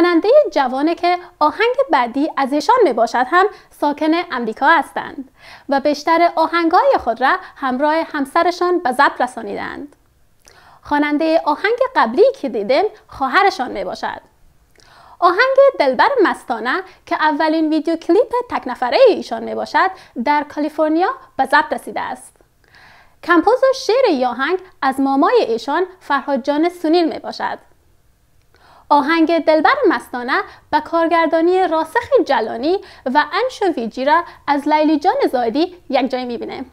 خواننده جوانه که آهنگ بعدی از ایشان می هم ساکن امریکا هستند و بیشتر آهنگهای خود را همراه همسرشان به ضبط رسانیدند. خواننده آهنگ قبلی که دیدیم خواهرشان می آهنگ دلبر مستانه که اولین ویدیو کلیپ تک نفره ایشان می باشد در کالیفرنیا به ضبط رسیده است. کمپوز و شعر یاهنگ از مامای ایشان فرهاد جان سونیل می باشد. آهنگ دلبر مستانه و کارگردانی راسخ جلانی و انشو را از لیلی جان زادی یک جای میبینه